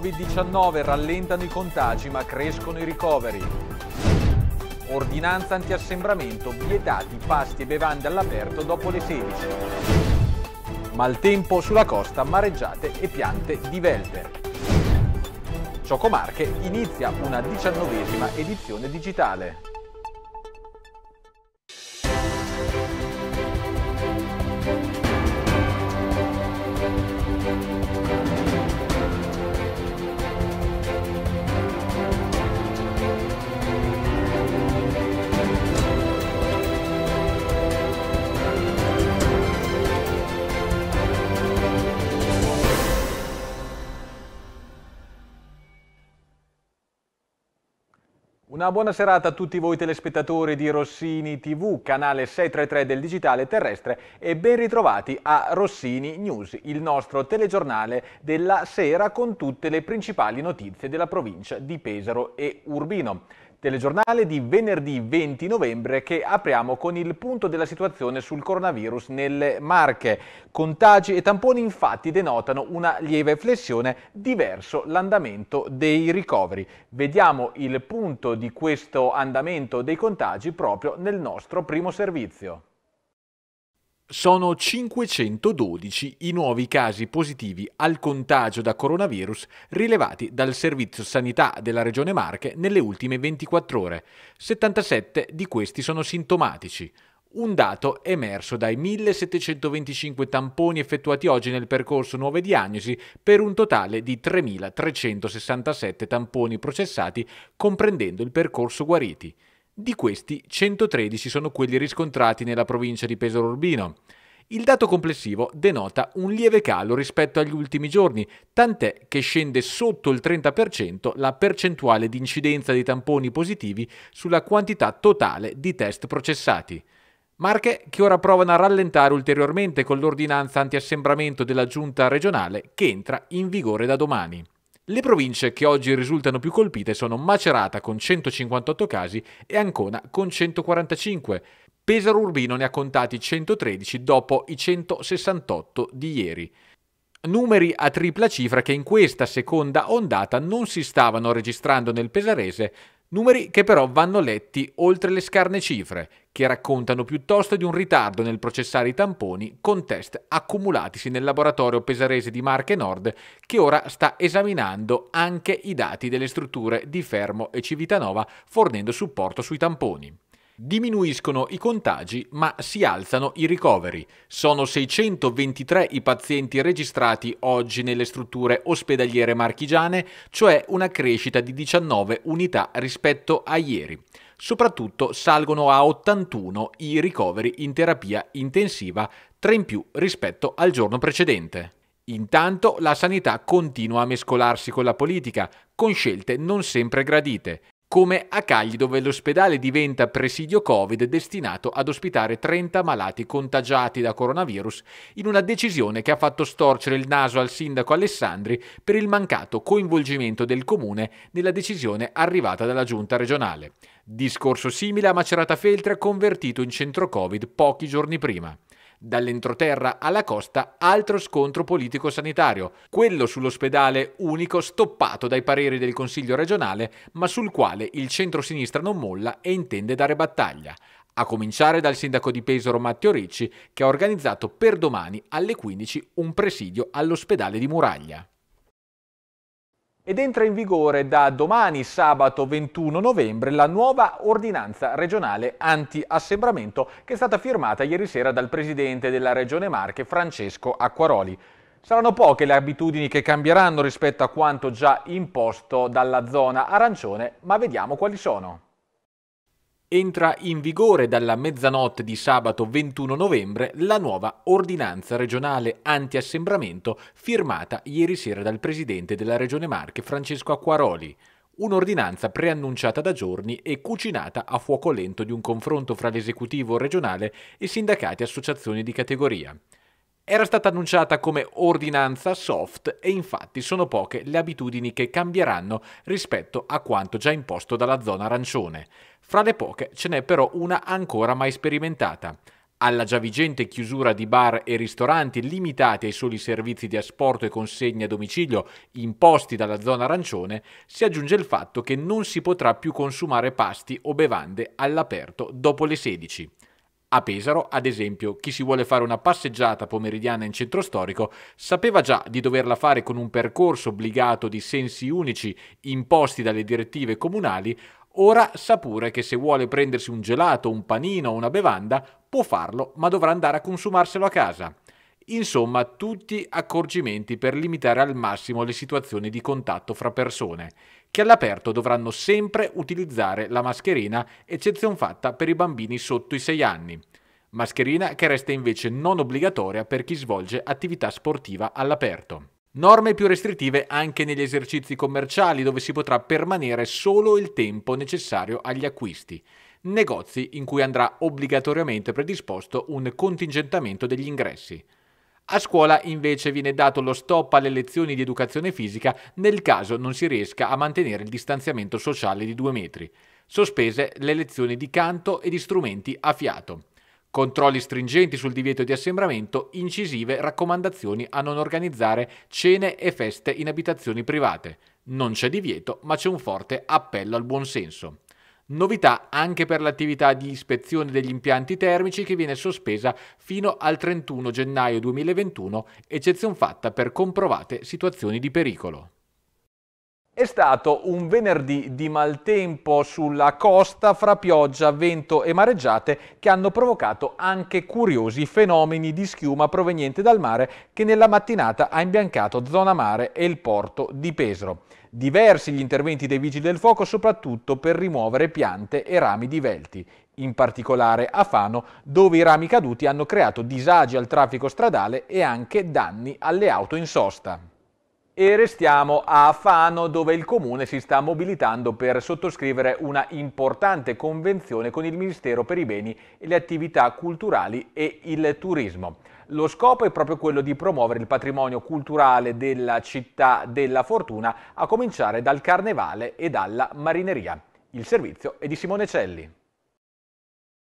Covid-19 rallentano i contagi ma crescono i ricoveri. Ordinanza antiassembramento, vietati pasti e bevande all'aperto dopo le 16. Maltempo sulla costa, mareggiate e piante di velpe. Ciocomarche inizia una diciannovesima edizione digitale. Una buona serata a tutti voi telespettatori di Rossini TV, canale 633 del digitale terrestre e ben ritrovati a Rossini News, il nostro telegiornale della sera con tutte le principali notizie della provincia di Pesaro e Urbino telegiornale di venerdì 20 novembre che apriamo con il punto della situazione sul coronavirus nelle Marche. Contagi e tamponi infatti denotano una lieve flessione diverso l'andamento dei ricoveri. Vediamo il punto di questo andamento dei contagi proprio nel nostro primo servizio. Sono 512 i nuovi casi positivi al contagio da coronavirus rilevati dal Servizio Sanità della Regione Marche nelle ultime 24 ore. 77 di questi sono sintomatici. Un dato emerso dai 1725 tamponi effettuati oggi nel percorso nuove diagnosi per un totale di 3367 tamponi processati comprendendo il percorso guariti. Di questi, 113 sono quelli riscontrati nella provincia di Pesaro Urbino. Il dato complessivo denota un lieve calo rispetto agli ultimi giorni, tant'è che scende sotto il 30% la percentuale di incidenza di tamponi positivi sulla quantità totale di test processati. Marche che ora provano a rallentare ulteriormente con l'ordinanza antiassembramento della giunta regionale che entra in vigore da domani. Le province che oggi risultano più colpite sono Macerata con 158 casi e Ancona con 145. Pesaro Urbino ne ha contati 113 dopo i 168 di ieri. Numeri a tripla cifra che in questa seconda ondata non si stavano registrando nel pesarese Numeri che però vanno letti oltre le scarne cifre, che raccontano piuttosto di un ritardo nel processare i tamponi con test accumulatisi nel laboratorio pesarese di Marche Nord, che ora sta esaminando anche i dati delle strutture di Fermo e Civitanova, fornendo supporto sui tamponi. Diminuiscono i contagi ma si alzano i ricoveri. Sono 623 i pazienti registrati oggi nelle strutture ospedaliere marchigiane, cioè una crescita di 19 unità rispetto a ieri. Soprattutto salgono a 81 i ricoveri in terapia intensiva, 3 in più rispetto al giorno precedente. Intanto la sanità continua a mescolarsi con la politica, con scelte non sempre gradite come a Cagli dove l'ospedale diventa presidio Covid destinato ad ospitare 30 malati contagiati da coronavirus in una decisione che ha fatto storcere il naso al sindaco Alessandri per il mancato coinvolgimento del comune nella decisione arrivata dalla giunta regionale. Discorso simile a Macerata Feltre convertito in centro Covid pochi giorni prima. Dall'entroterra alla costa altro scontro politico-sanitario, quello sull'ospedale unico stoppato dai pareri del Consiglio regionale, ma sul quale il centro-sinistra non molla e intende dare battaglia. A cominciare dal sindaco di Pesaro Matteo Ricci, che ha organizzato per domani alle 15 un presidio all'ospedale di Muraglia ed entra in vigore da domani sabato 21 novembre la nuova ordinanza regionale anti-assembramento che è stata firmata ieri sera dal presidente della Regione Marche Francesco Acquaroli. Saranno poche le abitudini che cambieranno rispetto a quanto già imposto dalla zona arancione, ma vediamo quali sono. Entra in vigore dalla mezzanotte di sabato 21 novembre la nuova ordinanza regionale antiassembramento firmata ieri sera dal presidente della Regione Marche Francesco Acquaroli. Un'ordinanza preannunciata da giorni e cucinata a fuoco lento di un confronto fra l'esecutivo regionale e sindacati e associazioni di categoria. Era stata annunciata come ordinanza soft e infatti sono poche le abitudini che cambieranno rispetto a quanto già imposto dalla zona arancione. Fra le poche ce n'è però una ancora mai sperimentata. Alla già vigente chiusura di bar e ristoranti limitati ai soli servizi di asporto e consegne a domicilio imposti dalla zona arancione, si aggiunge il fatto che non si potrà più consumare pasti o bevande all'aperto dopo le 16. A Pesaro, ad esempio, chi si vuole fare una passeggiata pomeridiana in centro storico sapeva già di doverla fare con un percorso obbligato di sensi unici imposti dalle direttive comunali Ora sa pure che se vuole prendersi un gelato, un panino o una bevanda, può farlo, ma dovrà andare a consumarselo a casa. Insomma, tutti accorgimenti per limitare al massimo le situazioni di contatto fra persone, che all'aperto dovranno sempre utilizzare la mascherina, eccezion fatta per i bambini sotto i 6 anni. Mascherina che resta invece non obbligatoria per chi svolge attività sportiva all'aperto. Norme più restrittive anche negli esercizi commerciali dove si potrà permanere solo il tempo necessario agli acquisti. Negozi in cui andrà obbligatoriamente predisposto un contingentamento degli ingressi. A scuola invece viene dato lo stop alle lezioni di educazione fisica nel caso non si riesca a mantenere il distanziamento sociale di due metri. Sospese le lezioni di canto e di strumenti a fiato controlli stringenti sul divieto di assembramento, incisive raccomandazioni a non organizzare cene e feste in abitazioni private. Non c'è divieto, ma c'è un forte appello al buonsenso. Novità anche per l'attività di ispezione degli impianti termici che viene sospesa fino al 31 gennaio 2021, eccezion fatta per comprovate situazioni di pericolo. È stato un venerdì di maltempo sulla costa fra pioggia, vento e mareggiate che hanno provocato anche curiosi fenomeni di schiuma proveniente dal mare che nella mattinata ha imbiancato zona mare e il porto di Pesaro. Diversi gli interventi dei vigili del fuoco soprattutto per rimuovere piante e rami di velti in particolare a Fano, dove i rami caduti hanno creato disagi al traffico stradale e anche danni alle auto in sosta. E restiamo a Fano dove il comune si sta mobilitando per sottoscrivere una importante convenzione con il Ministero per i beni e le attività culturali e il turismo. Lo scopo è proprio quello di promuovere il patrimonio culturale della città della fortuna a cominciare dal carnevale e dalla marineria. Il servizio è di Simone Celli.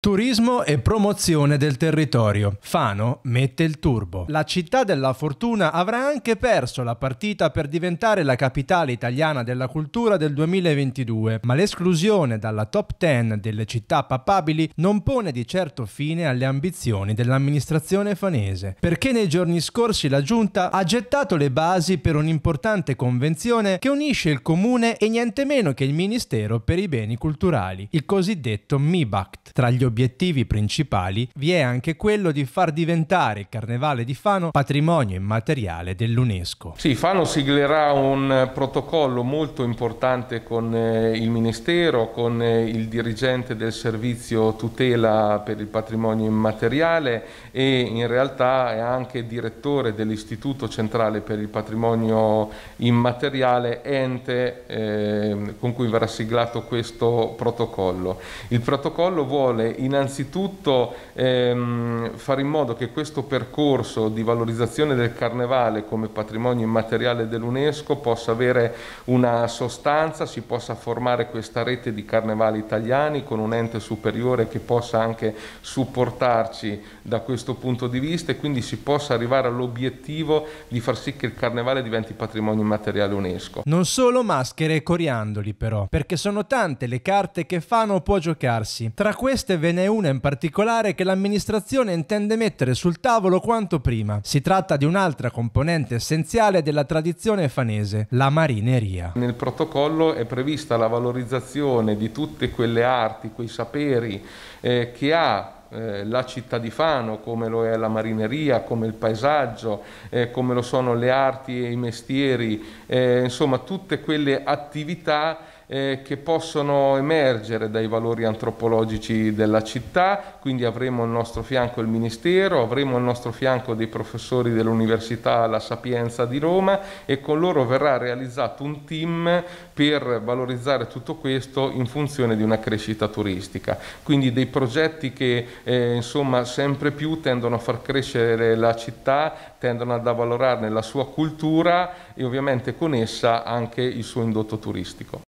Turismo e promozione del territorio. Fano mette il turbo. La città della fortuna avrà anche perso la partita per diventare la capitale italiana della cultura del 2022, ma l'esclusione dalla top 10 delle città papabili non pone di certo fine alle ambizioni dell'amministrazione fanese, perché nei giorni scorsi la giunta ha gettato le basi per un'importante convenzione che unisce il comune e niente meno che il Ministero per i beni culturali, il cosiddetto MIBACT. Tra gli obiettivi obiettivi principali vi è anche quello di far diventare il Carnevale di Fano patrimonio immateriale dell'UNESCO. Sì, Fano siglerà un eh, protocollo molto importante con eh, il Ministero, con eh, il dirigente del servizio tutela per il patrimonio immateriale e in realtà è anche direttore dell'Istituto Centrale per il Patrimonio Immateriale, ente eh, con cui verrà siglato questo protocollo. Il protocollo vuole innanzitutto ehm, fare in modo che questo percorso di valorizzazione del carnevale come patrimonio immateriale dell'UNESCO possa avere una sostanza, si possa formare questa rete di carnevali italiani con un ente superiore che possa anche supportarci da questo punto di vista e quindi si possa arrivare all'obiettivo di far sì che il carnevale diventi patrimonio immateriale UNESCO. Non solo maschere e coriandoli però, perché sono tante le carte che Fano può giocarsi. Tra queste ve n'è una in particolare che l'amministrazione intende mettere sul tavolo quanto prima. Si tratta di un'altra componente essenziale della tradizione fanese, la marineria. Nel protocollo è prevista la valorizzazione di tutte quelle arti, quei saperi eh, che ha eh, la città di Fano, come lo è la marineria, come il paesaggio, eh, come lo sono le arti e i mestieri, eh, insomma tutte quelle attività eh, che possono emergere dai valori antropologici della città, quindi avremo al nostro fianco il Ministero, avremo al nostro fianco dei professori dell'Università La Sapienza di Roma e con loro verrà realizzato un team per valorizzare tutto questo in funzione di una crescita turistica. Quindi dei progetti che eh, insomma sempre più tendono a far crescere la città, tendono ad avvalorarne la sua cultura e ovviamente con essa anche il suo indotto turistico.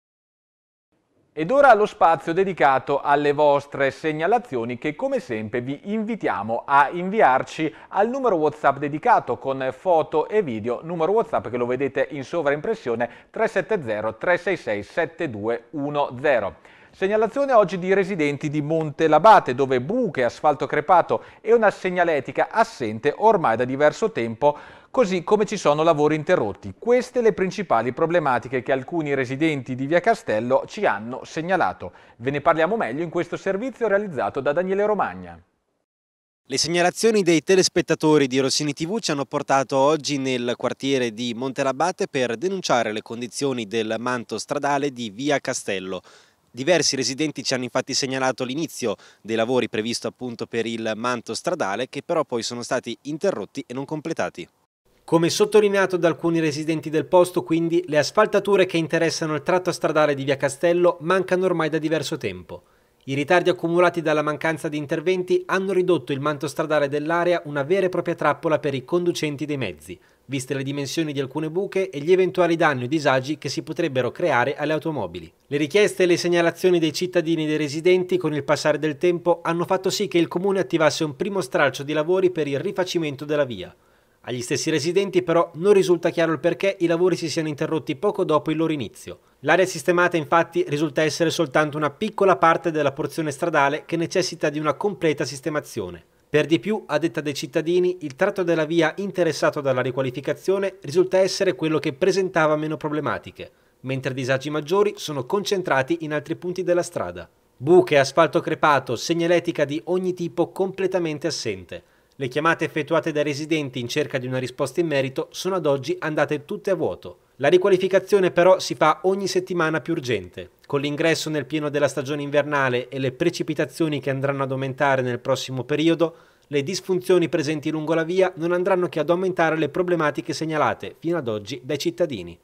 Ed ora lo spazio dedicato alle vostre segnalazioni che come sempre vi invitiamo a inviarci al numero WhatsApp dedicato con foto e video, numero WhatsApp che lo vedete in sovraimpressione 370 366 7210. Segnalazione oggi di residenti di Monte Labate, dove buche, asfalto crepato e una segnaletica assente ormai da diverso tempo, così come ci sono lavori interrotti. Queste le principali problematiche che alcuni residenti di Via Castello ci hanno segnalato. Ve ne parliamo meglio in questo servizio realizzato da Daniele Romagna. Le segnalazioni dei telespettatori di Rossini TV ci hanno portato oggi nel quartiere di Montelabate per denunciare le condizioni del manto stradale di Via Castello. Diversi residenti ci hanno infatti segnalato l'inizio dei lavori previsto appunto per il manto stradale che però poi sono stati interrotti e non completati. Come sottolineato da alcuni residenti del posto, quindi, le asfaltature che interessano il tratto stradale di Via Castello mancano ormai da diverso tempo. I ritardi accumulati dalla mancanza di interventi hanno ridotto il manto stradale dell'area una vera e propria trappola per i conducenti dei mezzi, viste le dimensioni di alcune buche e gli eventuali danni o disagi che si potrebbero creare alle automobili. Le richieste e le segnalazioni dei cittadini e dei residenti con il passare del tempo hanno fatto sì che il comune attivasse un primo stralcio di lavori per il rifacimento della via. Agli stessi residenti però non risulta chiaro il perché i lavori si siano interrotti poco dopo il loro inizio. L'area sistemata infatti risulta essere soltanto una piccola parte della porzione stradale che necessita di una completa sistemazione. Per di più, a detta dei cittadini, il tratto della via interessato dalla riqualificazione risulta essere quello che presentava meno problematiche, mentre disagi maggiori sono concentrati in altri punti della strada. Buche, asfalto crepato, segnaletica di ogni tipo completamente assente. Le chiamate effettuate dai residenti in cerca di una risposta in merito sono ad oggi andate tutte a vuoto. La riqualificazione però si fa ogni settimana più urgente. Con l'ingresso nel pieno della stagione invernale e le precipitazioni che andranno ad aumentare nel prossimo periodo, le disfunzioni presenti lungo la via non andranno che ad aumentare le problematiche segnalate fino ad oggi dai cittadini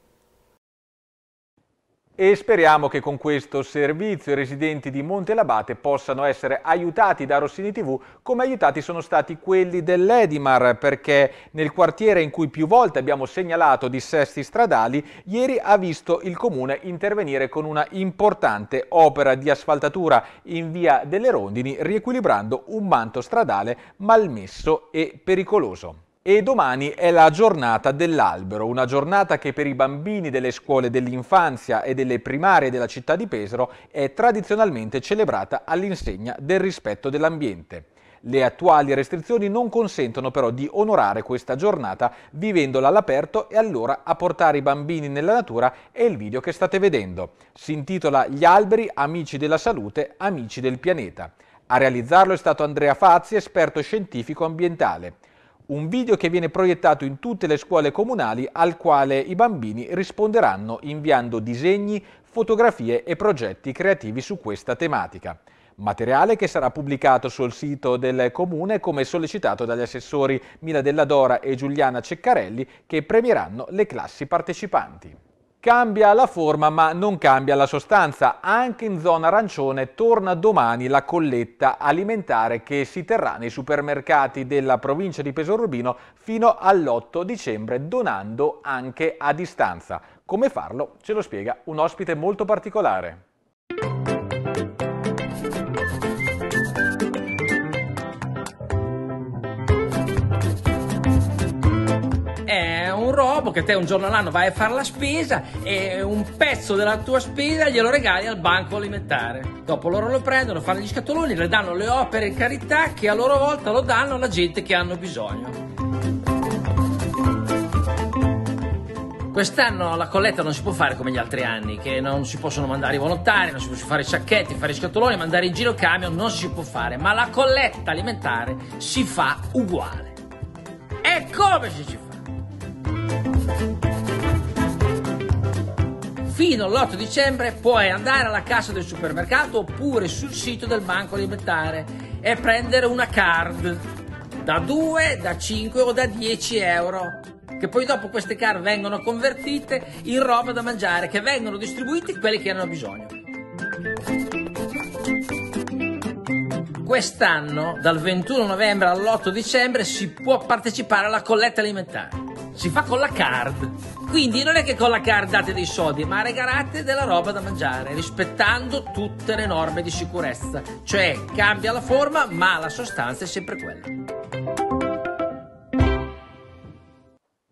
e speriamo che con questo servizio i residenti di Monte Labate possano essere aiutati da Rossini TV come aiutati sono stati quelli dell'Edimar perché nel quartiere in cui più volte abbiamo segnalato dissesti stradali ieri ha visto il comune intervenire con una importante opera di asfaltatura in via delle Rondini riequilibrando un manto stradale malmesso e pericoloso e domani è la giornata dell'albero, una giornata che per i bambini delle scuole dell'infanzia e delle primarie della città di Pesaro è tradizionalmente celebrata all'insegna del rispetto dell'ambiente. Le attuali restrizioni non consentono però di onorare questa giornata vivendola all'aperto e allora a portare i bambini nella natura è il video che state vedendo. Si intitola Gli alberi, amici della salute, amici del pianeta. A realizzarlo è stato Andrea Fazzi, esperto scientifico ambientale un video che viene proiettato in tutte le scuole comunali al quale i bambini risponderanno inviando disegni, fotografie e progetti creativi su questa tematica. Materiale che sarà pubblicato sul sito del comune come sollecitato dagli assessori Mila Della Dora e Giuliana Ceccarelli che premieranno le classi partecipanti. Cambia la forma ma non cambia la sostanza. Anche in zona arancione torna domani la colletta alimentare che si terrà nei supermercati della provincia di Pesorubino fino all'8 dicembre, donando anche a distanza. Come farlo ce lo spiega un ospite molto particolare. che te un giorno all'anno vai a fare la spesa e un pezzo della tua spesa glielo regali al banco alimentare. Dopo loro lo prendono, fanno gli scatoloni, le danno le opere in carità che a loro volta lo danno alla gente che hanno bisogno. Quest'anno la colletta non si può fare come gli altri anni, che non si possono mandare i volontari, non si possono fare i sacchetti, fare i scatoloni, mandare in giro camion, non si può fare, ma la colletta alimentare si fa uguale. E come si fa? Fino all'8 dicembre puoi andare alla cassa del supermercato oppure sul sito del banco alimentare e prendere una card da 2, da 5 o da 10 euro che poi dopo queste card vengono convertite in roba da mangiare che vengono distribuite a quelli che hanno bisogno. Quest'anno, dal 21 novembre all'8 dicembre, si può partecipare alla colletta alimentare si fa con la card. Quindi non è che con la card date dei soldi, ma regalate della roba da mangiare, rispettando tutte le norme di sicurezza. Cioè cambia la forma, ma la sostanza è sempre quella.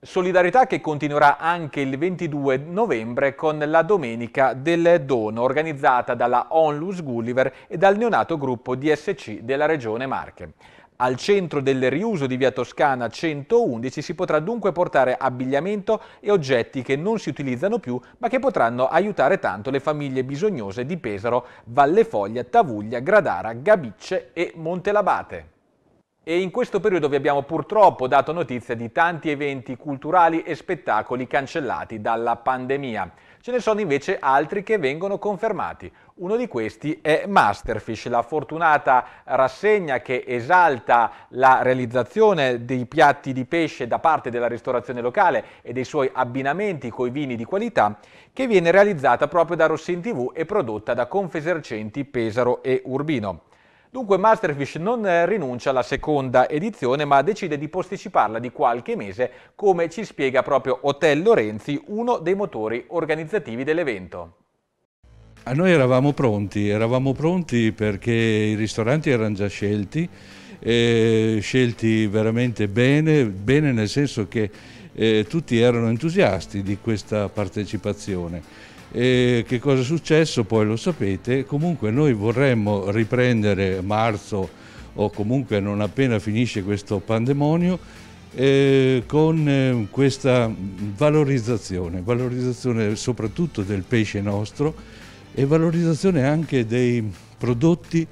Solidarietà che continuerà anche il 22 novembre con la Domenica del Dono, organizzata dalla Onlus Gulliver e dal neonato gruppo DSC della Regione Marche. Al centro del riuso di via Toscana 111 si potrà dunque portare abbigliamento e oggetti che non si utilizzano più ma che potranno aiutare tanto le famiglie bisognose di Pesaro, Valle Foglia, Tavuglia, Gradara, Gabicce e Montelabate. E in questo periodo vi abbiamo purtroppo dato notizia di tanti eventi culturali e spettacoli cancellati dalla pandemia. Ce ne sono invece altri che vengono confermati. Uno di questi è Masterfish, la fortunata rassegna che esalta la realizzazione dei piatti di pesce da parte della ristorazione locale e dei suoi abbinamenti coi vini di qualità, che viene realizzata proprio da Rossin TV e prodotta da Confesercenti Pesaro e Urbino. Dunque Masterfish non rinuncia alla seconda edizione ma decide di posticiparla di qualche mese come ci spiega proprio Hotel Lorenzi, uno dei motori organizzativi dell'evento. A noi eravamo pronti, eravamo pronti perché i ristoranti erano già scelti, eh, scelti veramente bene, bene nel senso che eh, tutti erano entusiasti di questa partecipazione. E che cosa è successo poi lo sapete, comunque noi vorremmo riprendere marzo o comunque non appena finisce questo pandemonio eh, con eh, questa valorizzazione, valorizzazione soprattutto del pesce nostro e valorizzazione anche dei prodotti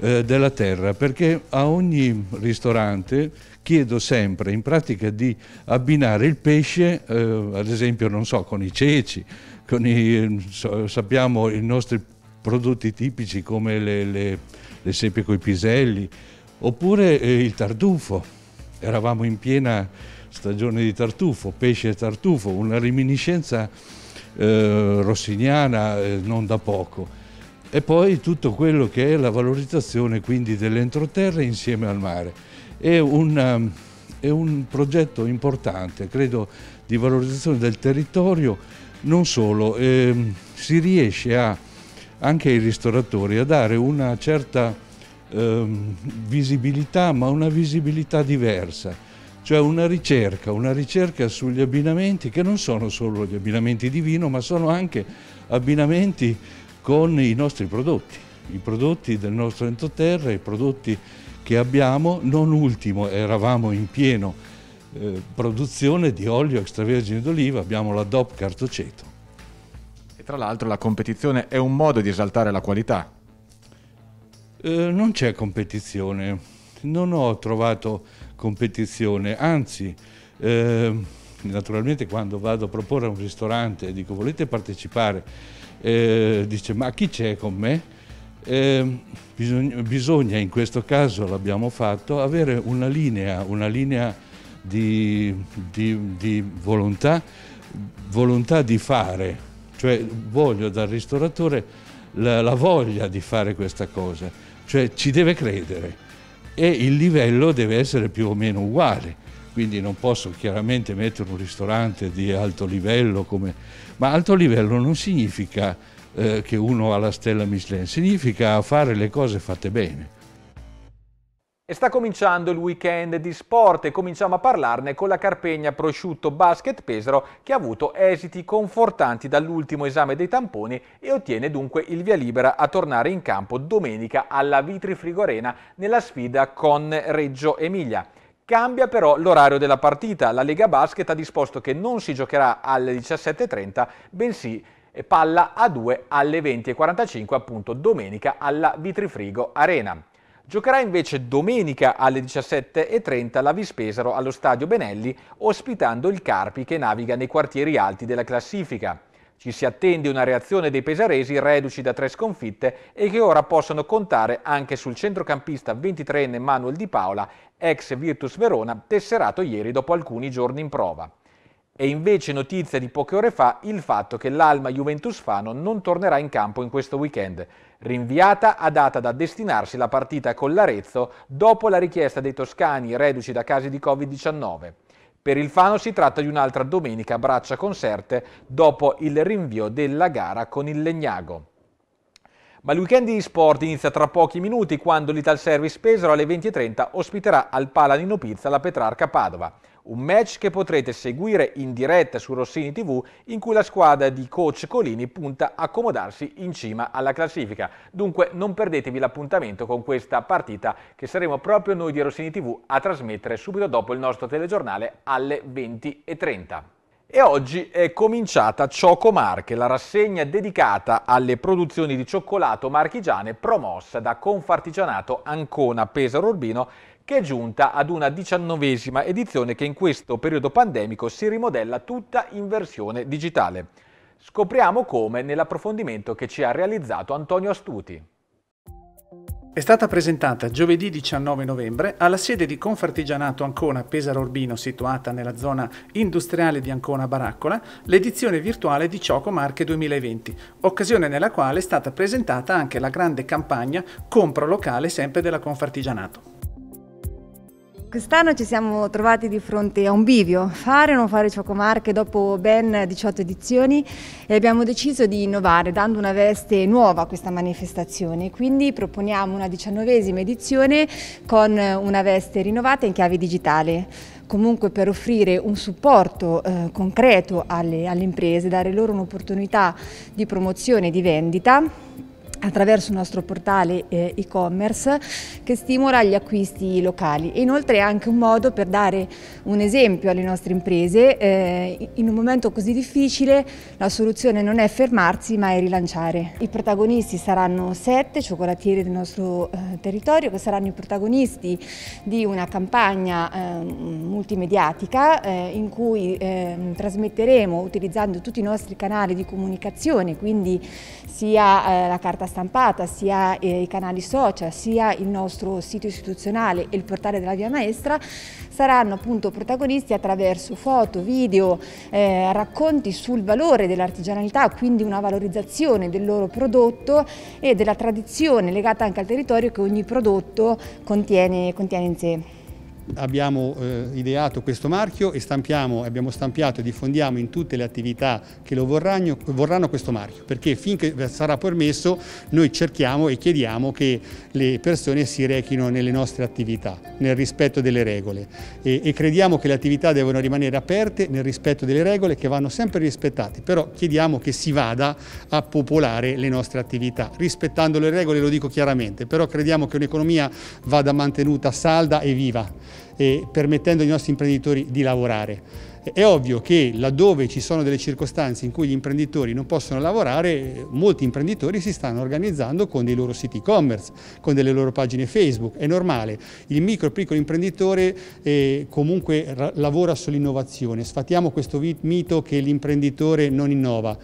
eh, della terra perché a ogni ristorante chiedo sempre in pratica di abbinare il pesce eh, ad esempio non so con i ceci con i, so, sappiamo i nostri prodotti tipici come le, le, le seppie coi piselli oppure eh, il tartufo eravamo in piena stagione di tartufo pesce e tartufo una reminiscenza eh, rossiniana eh, non da poco. E poi tutto quello che è la valorizzazione quindi dell'entroterra insieme al mare. È un, ehm, è un progetto importante, credo, di valorizzazione del territorio, non solo, eh, si riesce a, anche ai ristoratori a dare una certa ehm, visibilità, ma una visibilità diversa cioè una ricerca, una ricerca sugli abbinamenti che non sono solo gli abbinamenti di vino ma sono anche abbinamenti con i nostri prodotti, i prodotti del nostro entroterra, i prodotti che abbiamo, non ultimo eravamo in pieno eh, produzione di olio extravergine d'oliva, abbiamo la DOP cartoceto. E tra l'altro la competizione è un modo di esaltare la qualità? Eh, non c'è competizione, non ho trovato competizione, anzi eh, naturalmente quando vado a proporre a un ristorante e dico volete partecipare, eh, dice ma chi c'è con me? Eh, bisogna, bisogna, in questo caso l'abbiamo fatto, avere una linea, una linea di, di, di volontà, volontà di fare, cioè voglio dal ristoratore la, la, voglia di fare questa cosa, cioè ci deve credere e il livello deve essere più o meno uguale. Quindi non posso chiaramente mettere un ristorante di alto livello, come... ma alto livello non significa eh, che uno ha la stella Michelin, significa fare le cose fatte bene. E sta cominciando il weekend di sport e cominciamo a parlarne con la Carpegna Prosciutto Basket Pesaro che ha avuto esiti confortanti dall'ultimo esame dei tamponi e ottiene dunque il via libera a tornare in campo domenica alla Vitri Frigorena nella sfida con Reggio Emilia. Cambia però l'orario della partita, la Lega Basket ha disposto che non si giocherà alle 17.30 bensì palla a 2 alle 20.45 appunto domenica alla Vitrifrigo Arena. Giocherà invece domenica alle 17.30 la Vispesaro allo stadio Benelli, ospitando il Carpi che naviga nei quartieri alti della classifica. Ci si attende una reazione dei pesaresi reduci da tre sconfitte e che ora possono contare anche sul centrocampista 23enne Manuel Di Paola, ex Virtus Verona, tesserato ieri dopo alcuni giorni in prova. E invece notizia di poche ore fa il fatto che l'Alma Juventus Fano non tornerà in campo in questo weekend, rinviata a data da destinarsi la partita con l'Arezzo dopo la richiesta dei toscani reduci da casi di Covid-19. Per il Fano si tratta di un'altra domenica a braccia concerte dopo il rinvio della gara con il Legnago. Ma il weekend di sport inizia tra pochi minuti quando l'Ital Service Pesaro alle 20.30 ospiterà al Palanino Pizza la Petrarca Padova un match che potrete seguire in diretta su Rossini TV in cui la squadra di coach Colini punta a accomodarsi in cima alla classifica. Dunque non perdetevi l'appuntamento con questa partita che saremo proprio noi di Rossini TV a trasmettere subito dopo il nostro telegiornale alle 20.30. E oggi è cominciata Ciocomarche, la rassegna dedicata alle produzioni di cioccolato marchigiane promossa da Confartigianato Ancona Pesaro Urbino che è giunta ad una diciannovesima edizione che in questo periodo pandemico si rimodella tutta in versione digitale. Scopriamo come nell'approfondimento che ci ha realizzato Antonio Astuti. È stata presentata giovedì 19 novembre alla sede di Confartigianato Ancona Pesaro Urbino, situata nella zona industriale di Ancona Baraccola, l'edizione virtuale di Cioco Marche 2020, occasione nella quale è stata presentata anche la grande campagna Compro locale sempre della Confartigianato. Quest'anno ci siamo trovati di fronte a un bivio, fare o non fare Ciocomarche dopo ben 18 edizioni e abbiamo deciso di innovare dando una veste nuova a questa manifestazione, quindi proponiamo una diciannovesima edizione con una veste rinnovata in chiave digitale, comunque per offrire un supporto eh, concreto alle, alle imprese, dare loro un'opportunità di promozione e di vendita attraverso il nostro portale eh, e-commerce che stimola gli acquisti locali e inoltre è anche un modo per dare un esempio alle nostre imprese eh, in un momento così difficile la soluzione non è fermarsi ma è rilanciare i protagonisti saranno sette cioccolatieri del nostro eh, territorio che saranno i protagonisti di una campagna multimediatica in cui ehm, trasmetteremo utilizzando tutti i nostri canali di comunicazione quindi sia la carta stampata, sia eh, i canali social, sia il nostro sito istituzionale e il portale della Via Maestra, saranno appunto protagonisti attraverso foto, video, eh, racconti sul valore dell'artigianalità, quindi una valorizzazione del loro prodotto e della tradizione legata anche al territorio che ogni prodotto contiene, contiene in sé abbiamo eh, ideato questo marchio e stampiamo, abbiamo stampiato e diffondiamo in tutte le attività che lo vorranno, vorranno questo marchio, perché finché sarà permesso noi cerchiamo e chiediamo che le persone si rechino nelle nostre attività, nel rispetto delle regole e, e crediamo che le attività devono rimanere aperte nel rispetto delle regole che vanno sempre rispettate, però chiediamo che si vada a popolare le nostre attività, rispettando le regole lo dico chiaramente, però crediamo che un'economia vada mantenuta salda e viva e permettendo ai nostri imprenditori di lavorare. È ovvio che laddove ci sono delle circostanze in cui gli imprenditori non possono lavorare, molti imprenditori si stanno organizzando con dei loro siti e-commerce, con delle loro pagine Facebook. È normale, il micro e piccolo imprenditore eh, comunque lavora sull'innovazione. Sfatiamo questo mito che l'imprenditore non innova.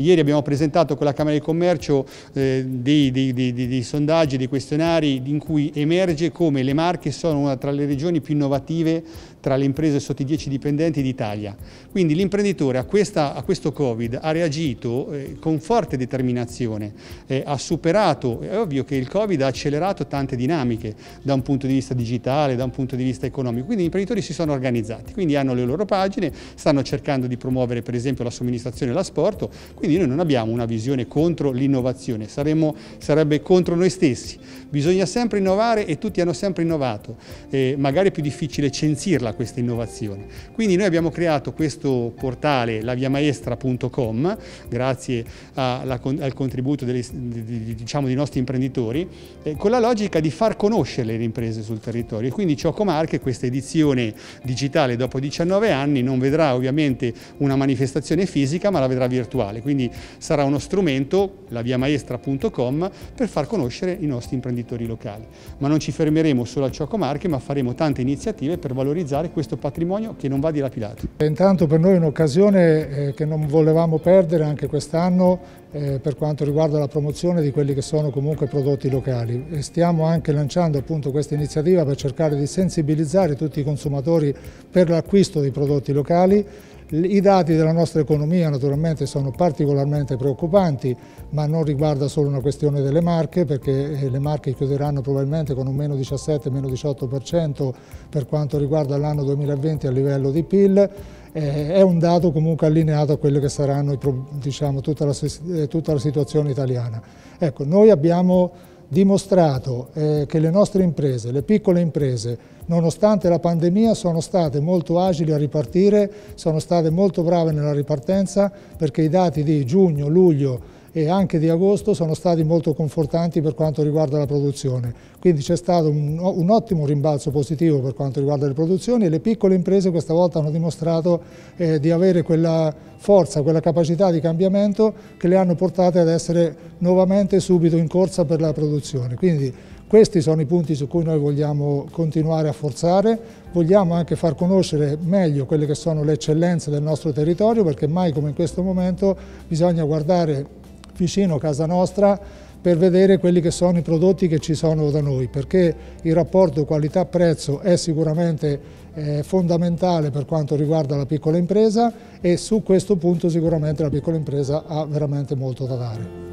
Ieri abbiamo presentato con la Camera di Commercio eh, dei, dei, dei, dei, sondaggi, dei questionari in cui emerge come le Marche sono una tra le regioni più innovative tra le imprese sotto i 10 dipendenti d'Italia. Quindi l'imprenditore a, a, questo Covid ha reagito eh, con forte determinazione, eh, ha superato, è ovvio che il Covid ha accelerato tante dinamiche da un punto di vista digitale, da un punto di vista economico, quindi gli imprenditori si sono organizzati, quindi hanno le loro pagine, stanno cercando di promuovere per esempio la somministrazione e l'asporto, quindi noi non abbiamo una visione contro l'innovazione, sarebbe contro noi stessi. Bisogna sempre innovare e tutti hanno sempre innovato, eh, magari è più difficile censirla piccola questa innovazione. Quindi noi abbiamo creato questo portale laviamaestra.com grazie alla, al contributo delle, diciamo, dei nostri imprenditori eh, con la logica di far conoscere le imprese sul territorio quindi Ciocomarche questa edizione digitale dopo 19 anni non vedrà ovviamente una manifestazione fisica ma la vedrà virtuale quindi sarà uno strumento laviamaestra.com per far conoscere i nostri imprenditori locali ma non ci fermeremo solo a Ciocomarche ma faremo tante iniziative per valorizzare valorizzare questo patrimonio che non va dilapidato. Intanto per noi è un'occasione eh, che non volevamo perdere anche quest'anno eh, per quanto riguarda la promozione di quelli che sono comunque prodotti locali stiamo anche lanciando appunto questa iniziativa per cercare di sensibilizzare tutti i consumatori per l'acquisto di prodotti locali i dati della nostra economia naturalmente sono particolarmente preoccupanti, ma non riguarda solo una questione delle marche, perché eh, le marche chiuderanno probabilmente con un meno 17-18% per quanto riguarda l'anno 2020 a livello di PIL. Eh, è un dato comunque allineato a quelle che saranno diciamo, tutta, la, eh, tutta la situazione italiana. Ecco, noi abbiamo dimostrato eh, che le nostre imprese, le piccole imprese, nonostante la pandemia sono state molto agili a ripartire, sono state molto brave nella ripartenza perché i dati di giugno, luglio, e anche di agosto sono stati molto confortanti per quanto riguarda la produzione. Quindi c'è stato un, un, ottimo rimbalzo positivo per quanto riguarda le produzioni e le piccole imprese questa volta hanno dimostrato eh, di avere quella forza, quella capacità di cambiamento che le hanno portate ad essere nuovamente subito in corsa per la produzione. Quindi questi sono i punti su cui noi vogliamo continuare a forzare, vogliamo anche far conoscere meglio quelle che sono le eccellenze del nostro territorio perché mai come in questo momento bisogna guardare vicino a casa nostra per vedere quelli che sono i prodotti che ci sono da noi, perché il rapporto qualità-prezzo è sicuramente eh, fondamentale per quanto riguarda la piccola impresa e su questo punto sicuramente la piccola impresa ha veramente molto da dare.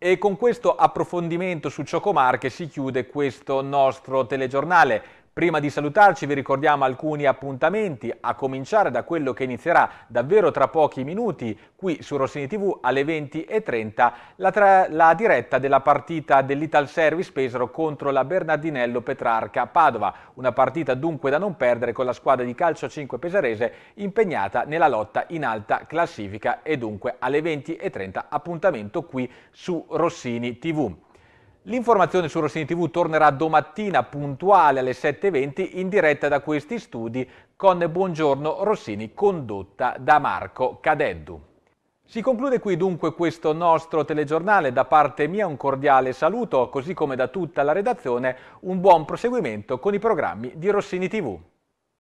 E con questo approfondimento su Ciocomarche si chiude questo nostro telegiornale. Prima di salutarci vi ricordiamo alcuni appuntamenti, a cominciare da quello che inizierà davvero tra pochi minuti qui su Rossini TV alle 20.30 la, la, diretta della partita dell'Ital Service Pesaro contro la Bernardinello Petrarca Padova, una partita dunque da non perdere con la squadra di calcio 5 pesarese impegnata nella lotta in alta classifica e dunque alle 20.30 appuntamento qui su Rossini TV. L'informazione su Rossini TV tornerà domattina puntuale alle 7.20 in diretta da questi studi con Buongiorno Rossini condotta da Marco Cadeddu. Si conclude qui dunque questo nostro telegiornale, da parte mia un cordiale saluto, così come da tutta la redazione un buon proseguimento con i programmi di Rossini TV.